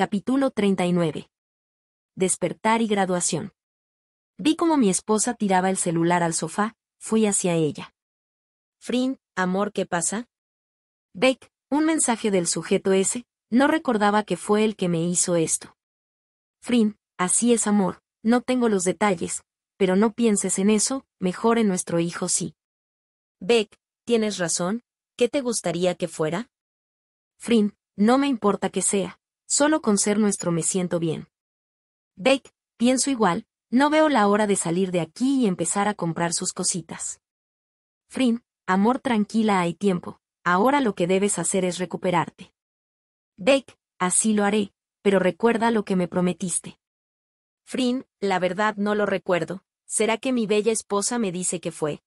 Capítulo 39. Despertar y graduación. Vi como mi esposa tiraba el celular al sofá, fui hacia ella. Frin, amor, ¿qué pasa? Beck, un mensaje del sujeto ese, no recordaba que fue el que me hizo esto. Frin, así es amor, no tengo los detalles, pero no pienses en eso, mejor en nuestro hijo sí. Beck, tienes razón, ¿qué te gustaría que fuera? Frin, no me importa que sea, solo con ser nuestro me siento bien. Beck, pienso igual, no veo la hora de salir de aquí y empezar a comprar sus cositas. Frin, amor tranquila hay tiempo, ahora lo que debes hacer es recuperarte. Beck, así lo haré, pero recuerda lo que me prometiste. Frin, la verdad no lo recuerdo, ¿será que mi bella esposa me dice que fue?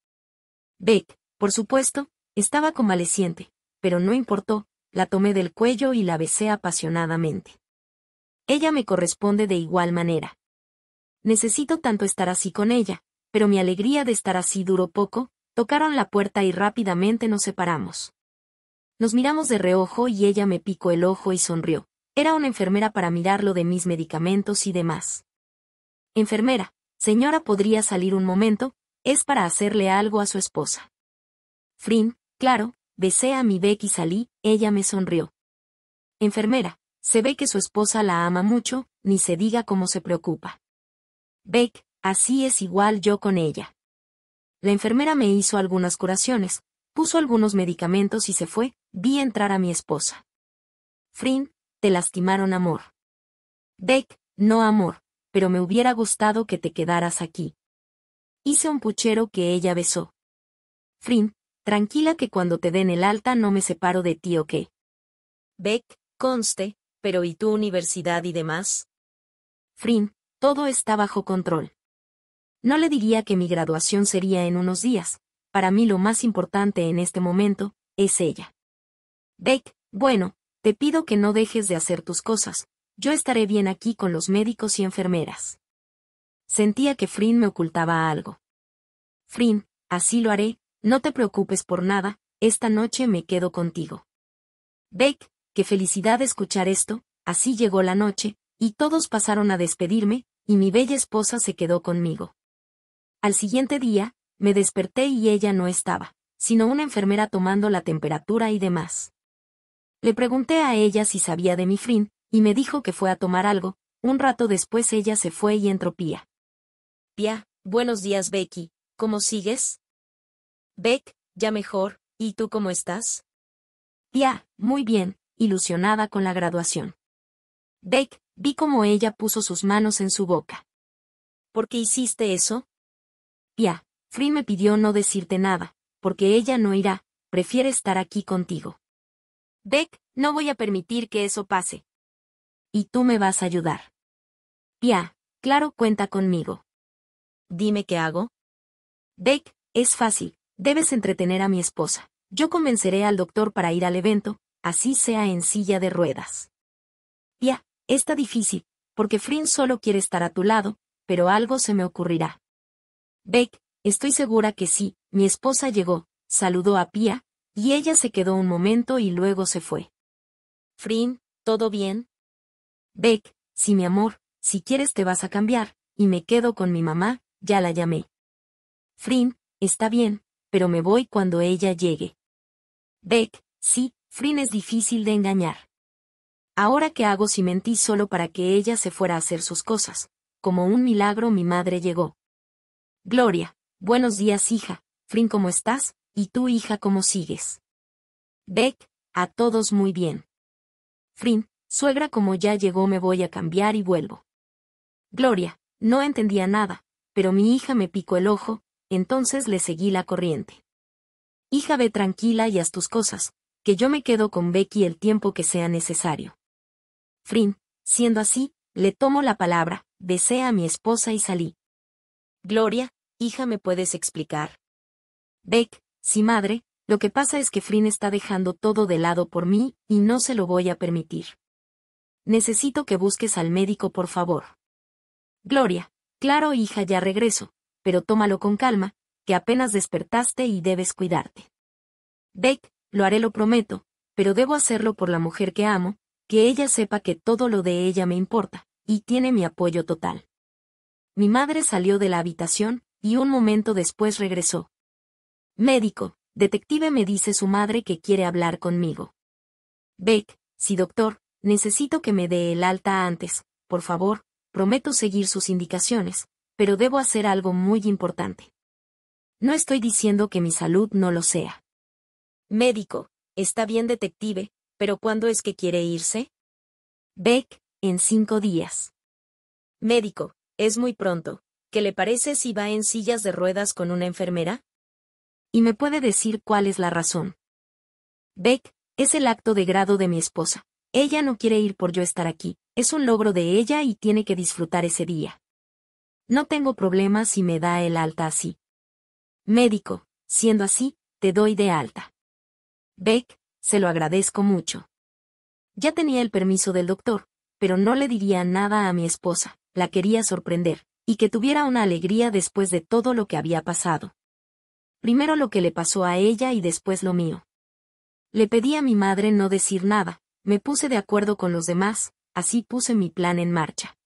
Beck, por supuesto, estaba convaleciente, pero no importó, la tomé del cuello y la besé apasionadamente. Ella me corresponde de igual manera. Necesito tanto estar así con ella, pero mi alegría de estar así duró poco, tocaron la puerta y rápidamente nos separamos. Nos miramos de reojo y ella me picó el ojo y sonrió. Era una enfermera para mirarlo de mis medicamentos y demás. Enfermera, señora podría salir un momento, es para hacerle algo a su esposa. Frin, claro, Besé a mi Beck y salí, ella me sonrió. Enfermera, se ve que su esposa la ama mucho, ni se diga cómo se preocupa. Beck, así es igual yo con ella. La enfermera me hizo algunas curaciones, puso algunos medicamentos y se fue, vi entrar a mi esposa. Frin, te lastimaron amor. Beck, no amor, pero me hubiera gustado que te quedaras aquí. Hice un puchero que ella besó. Frin, Tranquila que cuando te den el alta no me separo de ti o qué. Beck, conste, pero ¿y tu universidad y demás? Frin, todo está bajo control. No le diría que mi graduación sería en unos días, para mí lo más importante en este momento, es ella. Beck, bueno, te pido que no dejes de hacer tus cosas, yo estaré bien aquí con los médicos y enfermeras. Sentía que Frin me ocultaba algo. Frin, así lo haré, no te preocupes por nada, esta noche me quedo contigo. Beck, qué felicidad escuchar esto, así llegó la noche, y todos pasaron a despedirme, y mi bella esposa se quedó conmigo. Al siguiente día, me desperté y ella no estaba, sino una enfermera tomando la temperatura y demás. Le pregunté a ella si sabía de mi frin, y me dijo que fue a tomar algo, un rato después ella se fue y entró Pia, buenos días Becky, ¿cómo sigues? Beck, ya mejor, ¿y tú cómo estás? Ya, muy bien, ilusionada con la graduación. Beck, vi cómo ella puso sus manos en su boca. ¿Por qué hiciste eso? Ya, Free me pidió no decirte nada, porque ella no irá, prefiere estar aquí contigo. Beck, no voy a permitir que eso pase. Y tú me vas a ayudar. Ya, claro, cuenta conmigo. Dime qué hago. Beck, es fácil, Debes entretener a mi esposa. Yo convenceré al doctor para ir al evento, así sea en silla de ruedas. Pía, está difícil, porque Frin solo quiere estar a tu lado, pero algo se me ocurrirá. Beck, estoy segura que sí, mi esposa llegó, saludó a Pia, y ella se quedó un momento y luego se fue. Frin, ¿todo bien? Beck, sí mi amor, si quieres te vas a cambiar, y me quedo con mi mamá, ya la llamé. Frin, está bien, pero me voy cuando ella llegue. Beck, sí, Frin es difícil de engañar. Ahora que hago si mentí solo para que ella se fuera a hacer sus cosas. Como un milagro mi madre llegó. Gloria, buenos días hija, Frin ¿cómo estás? ¿Y tú hija cómo sigues? Beck, a todos muy bien. Frin, suegra como ya llegó me voy a cambiar y vuelvo. Gloria, no entendía nada, pero mi hija me picó el ojo, entonces le seguí la corriente. Hija, ve tranquila y haz tus cosas, que yo me quedo con Becky el tiempo que sea necesario. Frin, siendo así, le tomo la palabra, desea a mi esposa y salí. Gloria, hija, ¿me puedes explicar? Beck, sí madre, lo que pasa es que Frin está dejando todo de lado por mí, y no se lo voy a permitir. Necesito que busques al médico, por favor. Gloria, claro, hija, ya regreso, pero tómalo con calma, que apenas despertaste y debes cuidarte. Beck, lo haré lo prometo, pero debo hacerlo por la mujer que amo, que ella sepa que todo lo de ella me importa, y tiene mi apoyo total. Mi madre salió de la habitación, y un momento después regresó. Médico, detective me dice su madre que quiere hablar conmigo. Beck, sí doctor, necesito que me dé el alta antes, por favor, prometo seguir sus indicaciones, pero debo hacer algo muy importante. No estoy diciendo que mi salud no lo sea. Médico, está bien detective, pero ¿cuándo es que quiere irse? Beck, en cinco días. Médico, es muy pronto. ¿Qué le parece si va en sillas de ruedas con una enfermera? Y me puede decir cuál es la razón. Beck, es el acto de grado de mi esposa. Ella no quiere ir por yo estar aquí, es un logro de ella y tiene que disfrutar ese día. No tengo problemas si me da el alta así. Médico, siendo así, te doy de alta. Beck, se lo agradezco mucho. Ya tenía el permiso del doctor, pero no le diría nada a mi esposa, la quería sorprender, y que tuviera una alegría después de todo lo que había pasado. Primero lo que le pasó a ella y después lo mío. Le pedí a mi madre no decir nada, me puse de acuerdo con los demás, así puse mi plan en marcha.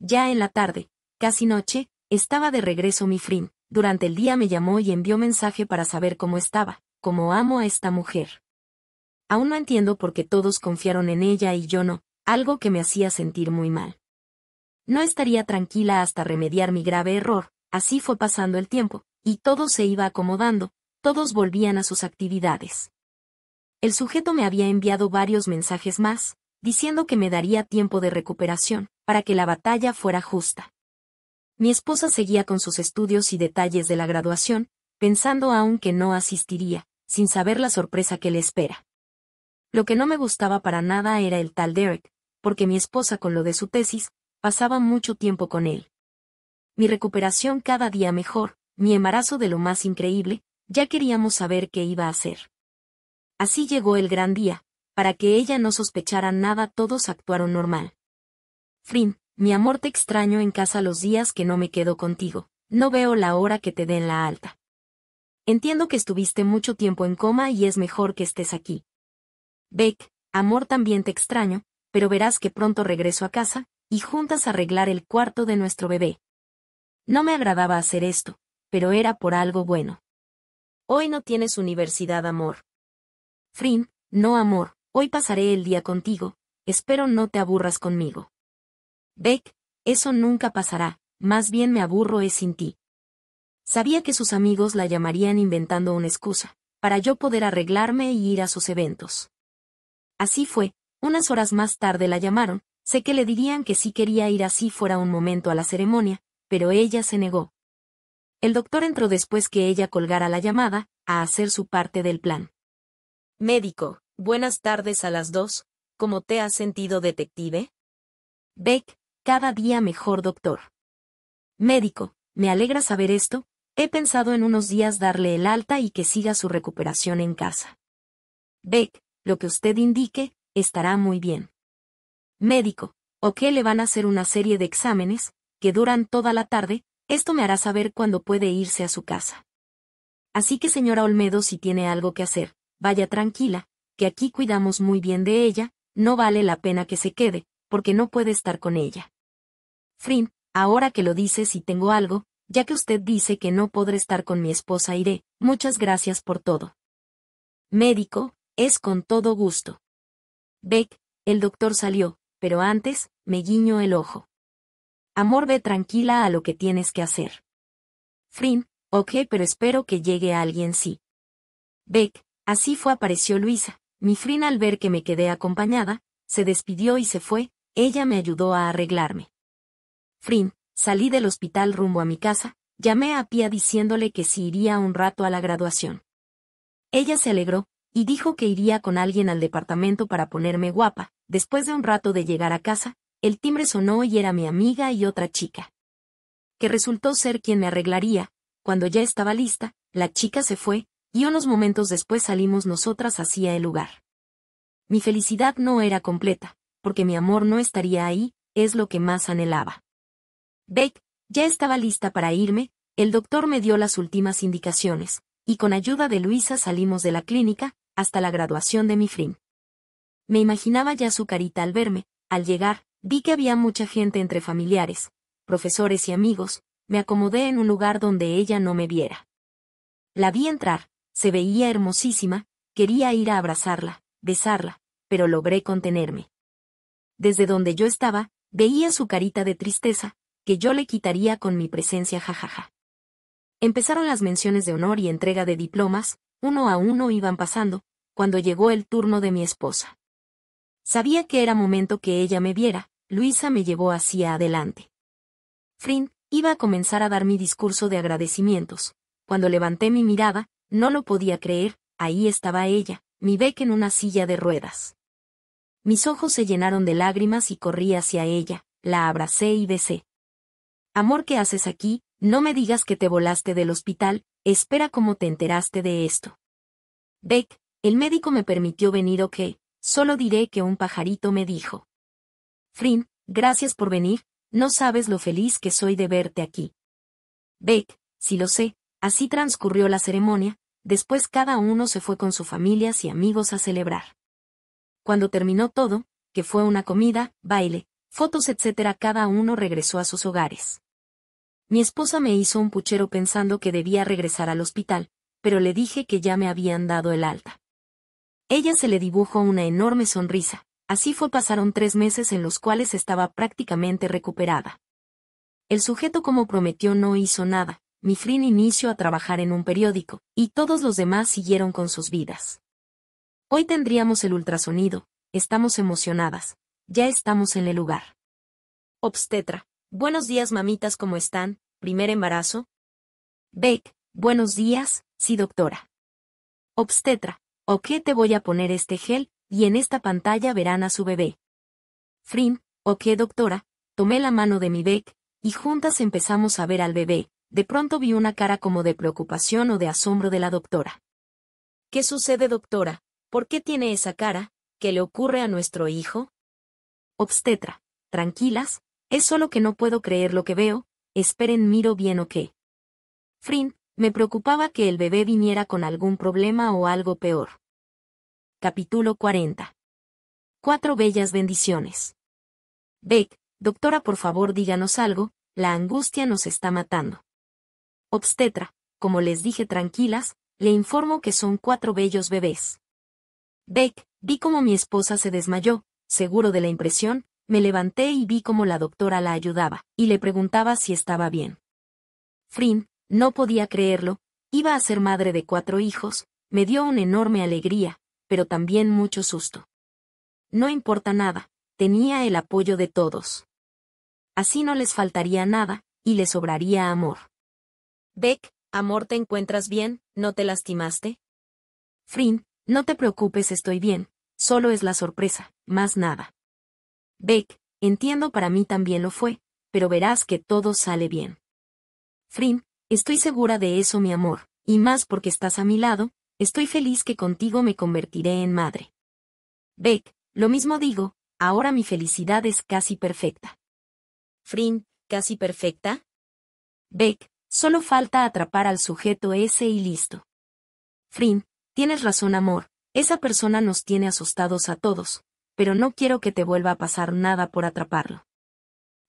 Ya en la tarde, Casi noche, estaba de regreso mi Frim. Durante el día me llamó y envió mensaje para saber cómo estaba, cómo amo a esta mujer. Aún no entiendo por qué todos confiaron en ella y yo no, algo que me hacía sentir muy mal. No estaría tranquila hasta remediar mi grave error, así fue pasando el tiempo, y todo se iba acomodando, todos volvían a sus actividades. El sujeto me había enviado varios mensajes más, diciendo que me daría tiempo de recuperación, para que la batalla fuera justa. Mi esposa seguía con sus estudios y detalles de la graduación, pensando aún que no asistiría, sin saber la sorpresa que le espera. Lo que no me gustaba para nada era el tal Derek, porque mi esposa con lo de su tesis, pasaba mucho tiempo con él. Mi recuperación cada día mejor, mi embarazo de lo más increíble, ya queríamos saber qué iba a hacer. Así llegó el gran día, para que ella no sospechara nada todos actuaron normal. Frin, mi amor te extraño en casa los días que no me quedo contigo, no veo la hora que te den la alta. Entiendo que estuviste mucho tiempo en coma y es mejor que estés aquí. Beck, amor también te extraño, pero verás que pronto regreso a casa, y juntas arreglar el cuarto de nuestro bebé. No me agradaba hacer esto, pero era por algo bueno. Hoy no tienes universidad, amor. Frim, no amor, hoy pasaré el día contigo, espero no te aburras conmigo. Beck, eso nunca pasará, más bien me aburro es sin ti. Sabía que sus amigos la llamarían inventando una excusa, para yo poder arreglarme y ir a sus eventos. Así fue, unas horas más tarde la llamaron, sé que le dirían que sí quería ir así fuera un momento a la ceremonia, pero ella se negó. El doctor entró después que ella colgara la llamada, a hacer su parte del plan. Médico, buenas tardes a las dos, ¿cómo te has sentido detective? Beck, cada día mejor, doctor. Médico, me alegra saber esto, he pensado en unos días darle el alta y que siga su recuperación en casa. Beck, lo que usted indique, estará muy bien. Médico, o qué le van a hacer una serie de exámenes, que duran toda la tarde, esto me hará saber cuándo puede irse a su casa. Así que señora Olmedo, si tiene algo que hacer, vaya tranquila, que aquí cuidamos muy bien de ella, no vale la pena que se quede, porque no puede estar con ella. Frin, ahora que lo dices y tengo algo, ya que usted dice que no podré estar con mi esposa iré, muchas gracias por todo. Médico, es con todo gusto. Beck, el doctor salió, pero antes, me guiñó el ojo. Amor, ve tranquila a lo que tienes que hacer. Frin, ok, pero espero que llegue alguien sí. Beck, así fue apareció Luisa, mi Frin al ver que me quedé acompañada, se despidió y se fue, ella me ayudó a arreglarme. Frim, salí del hospital rumbo a mi casa, llamé a Pia diciéndole que si iría un rato a la graduación. Ella se alegró, y dijo que iría con alguien al departamento para ponerme guapa. Después de un rato de llegar a casa, el timbre sonó y era mi amiga y otra chica. Que resultó ser quien me arreglaría. Cuando ya estaba lista, la chica se fue, y unos momentos después salimos nosotras hacia el lugar. Mi felicidad no era completa, porque mi amor no estaría ahí, es lo que más anhelaba. Beck, ya estaba lista para irme, el doctor me dio las últimas indicaciones, y con ayuda de Luisa salimos de la clínica, hasta la graduación de mi frim. Me imaginaba ya su carita al verme, al llegar, vi que había mucha gente entre familiares, profesores y amigos, me acomodé en un lugar donde ella no me viera. La vi entrar, se veía hermosísima, quería ir a abrazarla, besarla, pero logré contenerme. Desde donde yo estaba, veía su carita de tristeza, que yo le quitaría con mi presencia jajaja. Empezaron las menciones de honor y entrega de diplomas, uno a uno iban pasando, cuando llegó el turno de mi esposa. Sabía que era momento que ella me viera, Luisa me llevó hacia adelante. Frind, iba a comenzar a dar mi discurso de agradecimientos. Cuando levanté mi mirada, no lo podía creer, ahí estaba ella, mi beca en una silla de ruedas. Mis ojos se llenaron de lágrimas y corrí hacia ella, la abracé y besé. Amor, ¿qué haces aquí? No me digas que te volaste del hospital, espera cómo te enteraste de esto. Beck, el médico me permitió venir ok, solo diré que un pajarito me dijo. Frin, gracias por venir, no sabes lo feliz que soy de verte aquí. Beck, si lo sé, así transcurrió la ceremonia, después cada uno se fue con sus familias y amigos a celebrar. Cuando terminó todo, que fue una comida, baile, fotos, etc., cada uno regresó a sus hogares. Mi esposa me hizo un puchero pensando que debía regresar al hospital, pero le dije que ya me habían dado el alta. Ella se le dibujó una enorme sonrisa. Así fue pasaron tres meses en los cuales estaba prácticamente recuperada. El sujeto como prometió no hizo nada, Mi Mifrin inició a trabajar en un periódico, y todos los demás siguieron con sus vidas. Hoy tendríamos el ultrasonido, estamos emocionadas, ya estamos en el lugar. Obstetra. Buenos días mamitas, ¿cómo están? Primer embarazo. Beck, buenos días, sí doctora. Obstetra, o ¿qué te voy a poner este gel, y en esta pantalla verán a su bebé. Frim, ¿qué doctora, tomé la mano de mi Beck, y juntas empezamos a ver al bebé, de pronto vi una cara como de preocupación o de asombro de la doctora. ¿Qué sucede doctora? ¿Por qué tiene esa cara? ¿Qué le ocurre a nuestro hijo? Obstetra. Tranquilas, es solo que no puedo creer lo que veo, esperen miro bien o qué. Frin, me preocupaba que el bebé viniera con algún problema o algo peor. Capítulo 40. Cuatro bellas bendiciones. Beck, doctora por favor díganos algo, la angustia nos está matando. Obstetra, como les dije tranquilas, le informo que son cuatro bellos bebés. Beck, vi como mi esposa se desmayó, seguro de la impresión, me levanté y vi cómo la doctora la ayudaba, y le preguntaba si estaba bien. Frin, no podía creerlo, iba a ser madre de cuatro hijos, me dio una enorme alegría, pero también mucho susto. No importa nada, tenía el apoyo de todos. Así no les faltaría nada, y les sobraría amor. Beck, amor, ¿te encuentras bien? ¿No te lastimaste? Frin, no te preocupes, estoy bien, solo es la sorpresa, más nada. Beck, entiendo para mí también lo fue, pero verás que todo sale bien. Frim, estoy segura de eso mi amor, y más porque estás a mi lado, estoy feliz que contigo me convertiré en madre. Beck, lo mismo digo, ahora mi felicidad es casi perfecta. Frim, ¿casi perfecta? Beck, solo falta atrapar al sujeto ese y listo. Frim, tienes razón amor, esa persona nos tiene asustados a todos, pero no quiero que te vuelva a pasar nada por atraparlo.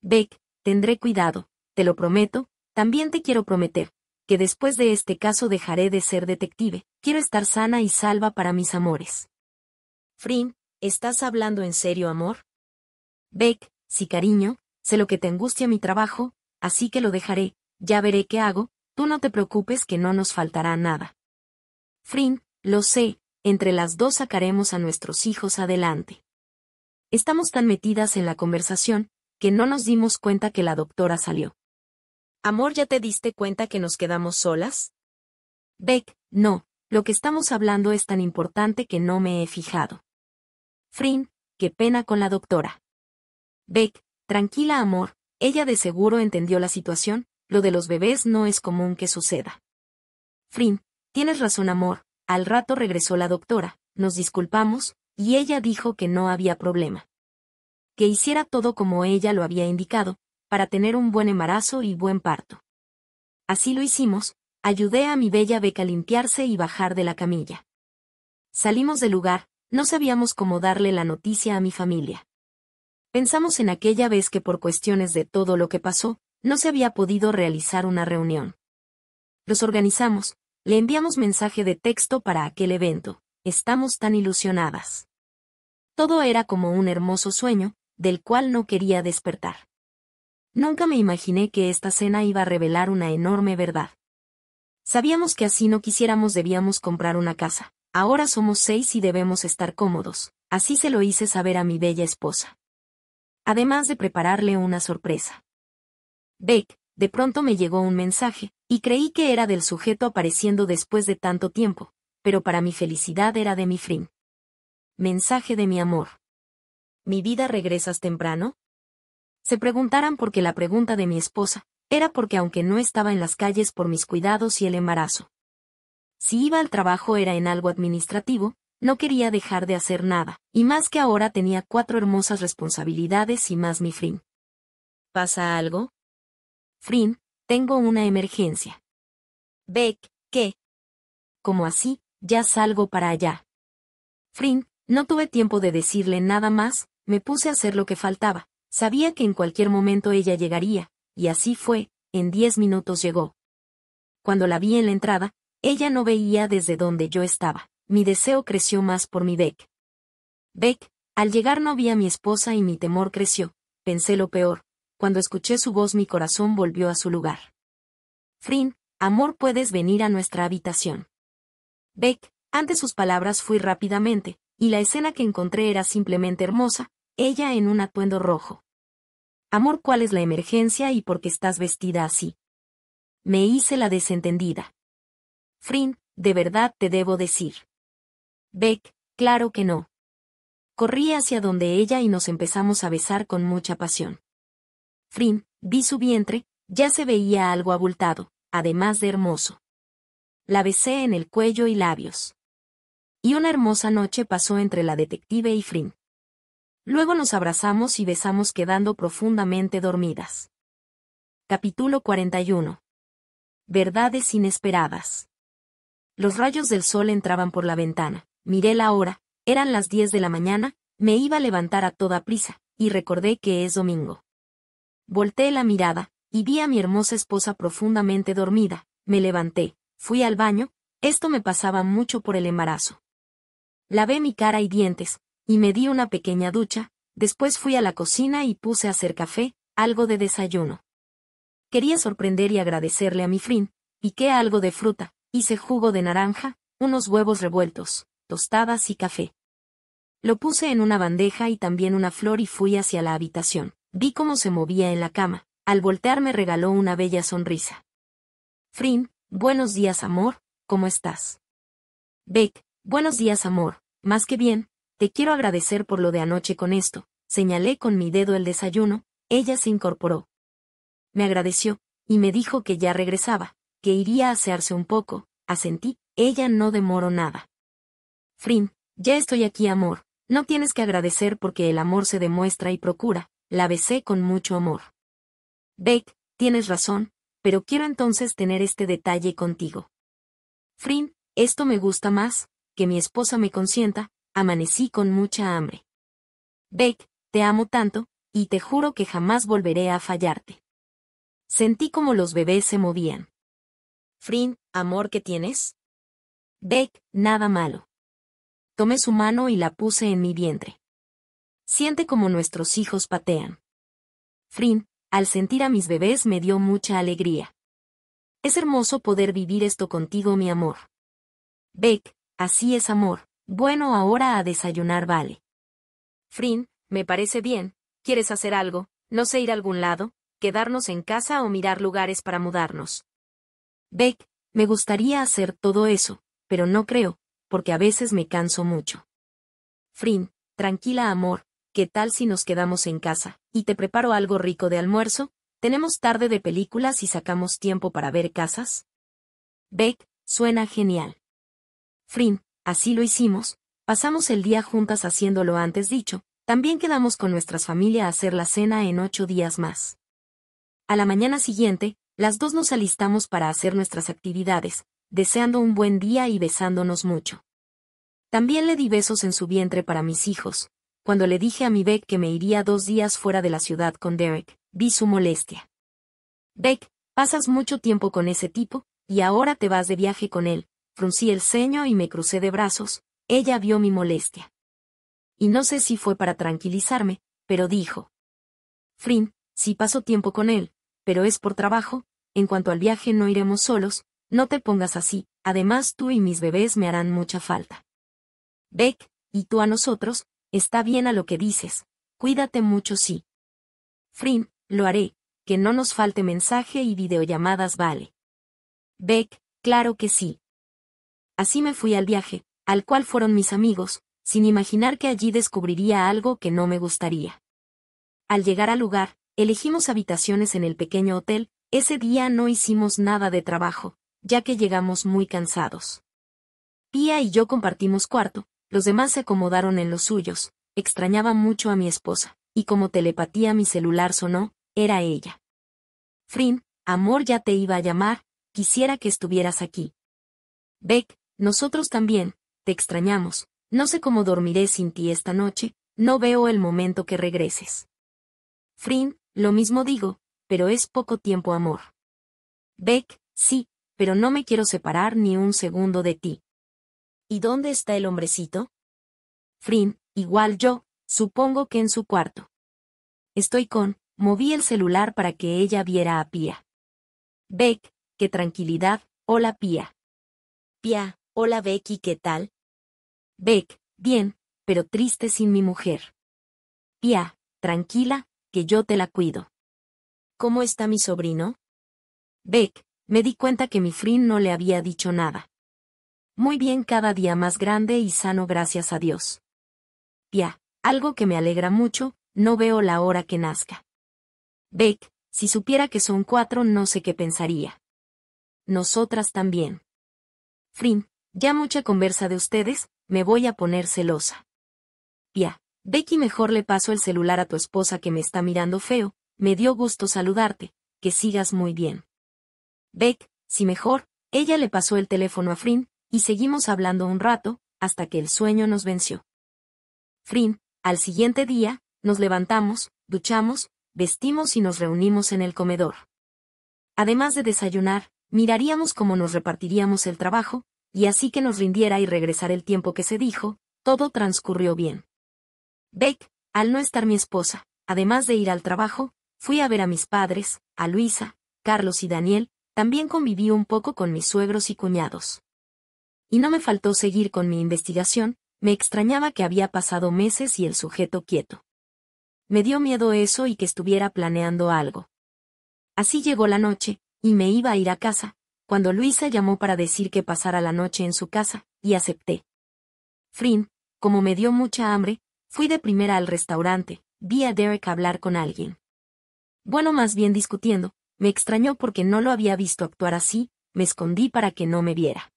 Beck, tendré cuidado, te lo prometo, también te quiero prometer, que después de este caso dejaré de ser detective, quiero estar sana y salva para mis amores. Frin, ¿estás hablando en serio, amor? Beck, sí cariño, sé lo que te angustia mi trabajo, así que lo dejaré, ya veré qué hago, tú no te preocupes que no nos faltará nada. Frin, lo sé, entre las dos sacaremos a nuestros hijos adelante. Estamos tan metidas en la conversación, que no nos dimos cuenta que la doctora salió. Amor, ¿ya te diste cuenta que nos quedamos solas? Beck, no, lo que estamos hablando es tan importante que no me he fijado. Frin, qué pena con la doctora. Beck, tranquila amor, ella de seguro entendió la situación, lo de los bebés no es común que suceda. Frin, tienes razón amor, al rato regresó la doctora, nos disculpamos, y ella dijo que no había problema. Que hiciera todo como ella lo había indicado, para tener un buen embarazo y buen parto. Así lo hicimos, ayudé a mi bella beca a limpiarse y bajar de la camilla. Salimos del lugar, no sabíamos cómo darle la noticia a mi familia. Pensamos en aquella vez que por cuestiones de todo lo que pasó, no se había podido realizar una reunión. Los organizamos, le enviamos mensaje de texto para aquel evento, estamos tan ilusionadas. Todo era como un hermoso sueño, del cual no quería despertar. Nunca me imaginé que esta cena iba a revelar una enorme verdad. Sabíamos que así no quisiéramos debíamos comprar una casa. Ahora somos seis y debemos estar cómodos. Así se lo hice saber a mi bella esposa. Además de prepararle una sorpresa. Beck, de pronto me llegó un mensaje, y creí que era del sujeto apareciendo después de tanto tiempo, pero para mi felicidad era de mi frim. Mensaje de mi amor. ¿Mi vida regresas temprano? Se preguntarán por qué la pregunta de mi esposa, era porque aunque no estaba en las calles por mis cuidados y el embarazo. Si iba al trabajo era en algo administrativo, no quería dejar de hacer nada, y más que ahora tenía cuatro hermosas responsabilidades y más mi Frin. ¿Pasa algo? Frin, tengo una emergencia. Beck, ¿qué? Como así, ya salgo para allá. Frin, no tuve tiempo de decirle nada más, me puse a hacer lo que faltaba. Sabía que en cualquier momento ella llegaría, y así fue, en diez minutos llegó. Cuando la vi en la entrada, ella no veía desde donde yo estaba. Mi deseo creció más por mi Beck. Beck, al llegar no vi a mi esposa y mi temor creció. Pensé lo peor. Cuando escuché su voz mi corazón volvió a su lugar. Frin, amor puedes venir a nuestra habitación. Beck, ante sus palabras fui rápidamente, y la escena que encontré era simplemente hermosa, ella en un atuendo rojo. Amor, ¿cuál es la emergencia y por qué estás vestida así? Me hice la desentendida. Frin, de verdad te debo decir. Beck, claro que no. Corrí hacia donde ella y nos empezamos a besar con mucha pasión. Frin, vi su vientre, ya se veía algo abultado, además de hermoso. La besé en el cuello y labios y una hermosa noche pasó entre la detective y Frim. Luego nos abrazamos y besamos quedando profundamente dormidas. Capítulo 41. Verdades inesperadas. Los rayos del sol entraban por la ventana. Miré la hora, eran las 10 de la mañana, me iba a levantar a toda prisa, y recordé que es domingo. Volté la mirada, y vi a mi hermosa esposa profundamente dormida, me levanté, fui al baño, esto me pasaba mucho por el embarazo. Lavé mi cara y dientes, y me di una pequeña ducha, después fui a la cocina y puse a hacer café, algo de desayuno. Quería sorprender y agradecerle a mi frin, piqué algo de fruta, hice jugo de naranja, unos huevos revueltos, tostadas y café. Lo puse en una bandeja y también una flor y fui hacia la habitación. Vi cómo se movía en la cama. Al voltear me regaló una bella sonrisa. Frin, buenos días amor, ¿cómo estás? Beck, buenos días amor, más que bien, te quiero agradecer por lo de anoche con esto, señalé con mi dedo el desayuno, ella se incorporó. Me agradeció, y me dijo que ya regresaba, que iría a asearse un poco, asentí, ella no demoró nada. Frin, ya estoy aquí amor, no tienes que agradecer porque el amor se demuestra y procura, la besé con mucho amor. Beck, tienes razón, pero quiero entonces tener este detalle contigo. Frin, esto me gusta más, que mi esposa me consienta, amanecí con mucha hambre. Beck, te amo tanto, y te juro que jamás volveré a fallarte. Sentí como los bebés se movían. Frin, amor que tienes? Beck, nada malo. Tomé su mano y la puse en mi vientre. Siente como nuestros hijos patean. Frin, al sentir a mis bebés me dio mucha alegría. Es hermoso poder vivir esto contigo, mi amor. Beck, Así es amor. Bueno, ahora a desayunar vale. Frin, me parece bien. ¿Quieres hacer algo? No sé ir a algún lado, quedarnos en casa o mirar lugares para mudarnos. Beck, me gustaría hacer todo eso, pero no creo, porque a veces me canso mucho. Frin, tranquila amor, ¿qué tal si nos quedamos en casa? Y te preparo algo rico de almuerzo, tenemos tarde de películas y sacamos tiempo para ver casas. Beck, suena genial. Frin, así lo hicimos, pasamos el día juntas haciendo lo antes dicho, también quedamos con nuestras familias a hacer la cena en ocho días más. A la mañana siguiente, las dos nos alistamos para hacer nuestras actividades, deseando un buen día y besándonos mucho. También le di besos en su vientre para mis hijos. Cuando le dije a mi Beck que me iría dos días fuera de la ciudad con Derek, vi su molestia. Beck, pasas mucho tiempo con ese tipo, y ahora te vas de viaje con él, Fruncí el ceño y me crucé de brazos, ella vio mi molestia. Y no sé si fue para tranquilizarme, pero dijo. Frin, si paso tiempo con él, pero es por trabajo, en cuanto al viaje no iremos solos, no te pongas así, además tú y mis bebés me harán mucha falta. Beck, y tú a nosotros, está bien a lo que dices, cuídate mucho sí. Frin, lo haré, que no nos falte mensaje y videollamadas vale. Beck, claro que sí. Así me fui al viaje, al cual fueron mis amigos, sin imaginar que allí descubriría algo que no me gustaría. Al llegar al lugar, elegimos habitaciones en el pequeño hotel, ese día no hicimos nada de trabajo, ya que llegamos muy cansados. Pía y yo compartimos cuarto, los demás se acomodaron en los suyos, extrañaba mucho a mi esposa, y como telepatía mi celular sonó, era ella. Frin, amor ya te iba a llamar, quisiera que estuvieras aquí. Beck, nosotros también, te extrañamos, no sé cómo dormiré sin ti esta noche, no veo el momento que regreses. Frin, lo mismo digo, pero es poco tiempo amor. Beck, sí, pero no me quiero separar ni un segundo de ti. ¿Y dónde está el hombrecito? Frin, igual yo, supongo que en su cuarto. Estoy con, moví el celular para que ella viera a Pia. Beck, qué tranquilidad, hola Pia. Pia. Hola Becky, ¿qué tal? Beck, bien, pero triste sin mi mujer. Pia, tranquila, que yo te la cuido. ¿Cómo está mi sobrino? Beck, me di cuenta que mi Frin no le había dicho nada. Muy bien, cada día más grande y sano gracias a Dios. Pia, algo que me alegra mucho, no veo la hora que nazca. Beck, si supiera que son cuatro no sé qué pensaría. Nosotras también. Frin, ya mucha conversa de ustedes, me voy a poner celosa. Ya, Becky mejor le paso el celular a tu esposa que me está mirando feo, me dio gusto saludarte, que sigas muy bien. Beck, si mejor, ella le pasó el teléfono a Frin, y seguimos hablando un rato, hasta que el sueño nos venció. Frin, al siguiente día, nos levantamos, duchamos, vestimos y nos reunimos en el comedor. Además de desayunar, miraríamos cómo nos repartiríamos el trabajo, y así que nos rindiera y regresar el tiempo que se dijo, todo transcurrió bien. Beck, al no estar mi esposa, además de ir al trabajo, fui a ver a mis padres, a Luisa, Carlos y Daniel, también conviví un poco con mis suegros y cuñados. Y no me faltó seguir con mi investigación, me extrañaba que había pasado meses y el sujeto quieto. Me dio miedo eso y que estuviera planeando algo. Así llegó la noche, y me iba a ir a casa, cuando Luisa llamó para decir que pasara la noche en su casa, y acepté. Frin, como me dio mucha hambre, fui de primera al restaurante, vi a Derek hablar con alguien. Bueno, más bien discutiendo, me extrañó porque no lo había visto actuar así, me escondí para que no me viera.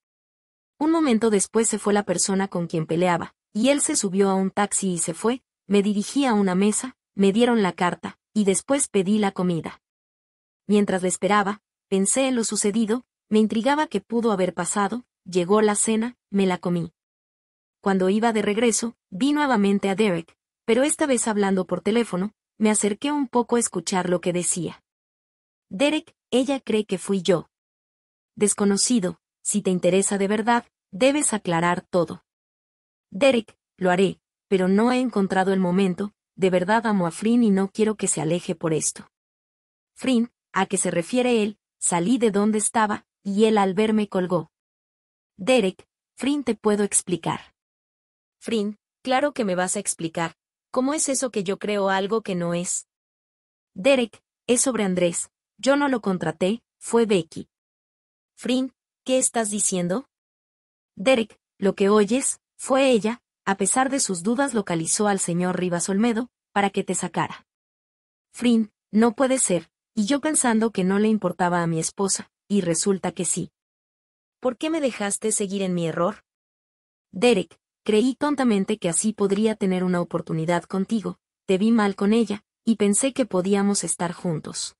Un momento después se fue la persona con quien peleaba, y él se subió a un taxi y se fue, me dirigí a una mesa, me dieron la carta, y después pedí la comida. Mientras le esperaba, pensé en lo sucedido, me intrigaba qué pudo haber pasado, llegó la cena, me la comí. Cuando iba de regreso, vi nuevamente a Derek, pero esta vez hablando por teléfono, me acerqué un poco a escuchar lo que decía. Derek, ella cree que fui yo. Desconocido, si te interesa de verdad, debes aclarar todo. Derek, lo haré, pero no he encontrado el momento, de verdad amo a Frin y no quiero que se aleje por esto. Frin, a qué se refiere él, salí de donde estaba, y él al verme colgó. Derek, Frin te puedo explicar. Frin, claro que me vas a explicar. ¿Cómo es eso que yo creo algo que no es? Derek, es sobre Andrés. Yo no lo contraté, fue Becky. Frin, ¿qué estás diciendo? Derek, lo que oyes, fue ella, a pesar de sus dudas localizó al señor Rivas Olmedo, para que te sacara. Frin, no puede ser, y yo pensando que no le importaba a mi esposa, y resulta que sí. ¿Por qué me dejaste seguir en mi error? Derek, creí tontamente que así podría tener una oportunidad contigo, te vi mal con ella, y pensé que podíamos estar juntos.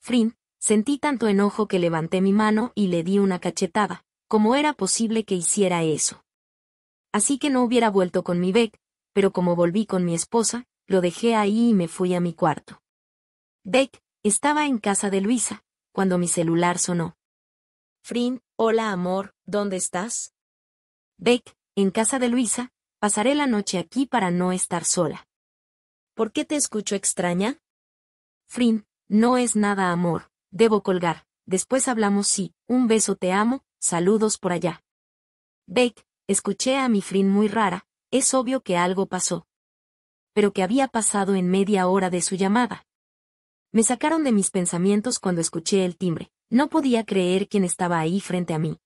Frin, sentí tanto enojo que levanté mi mano y le di una cachetada, ¿cómo era posible que hiciera eso? Así que no hubiera vuelto con mi Beck, pero como volví con mi esposa, lo dejé ahí y me fui a mi cuarto. Beck, estaba en casa de Luisa, cuando mi celular sonó. Frin, hola amor, ¿dónde estás? Beck, en casa de Luisa, pasaré la noche aquí para no estar sola. ¿Por qué te escucho extraña? Frin, no es nada amor, debo colgar, después hablamos sí, un beso te amo, saludos por allá. Beck, escuché a mi Frin muy rara, es obvio que algo pasó. Pero que había pasado en media hora de su llamada, me sacaron de mis pensamientos cuando escuché el timbre. No podía creer quién estaba ahí frente a mí.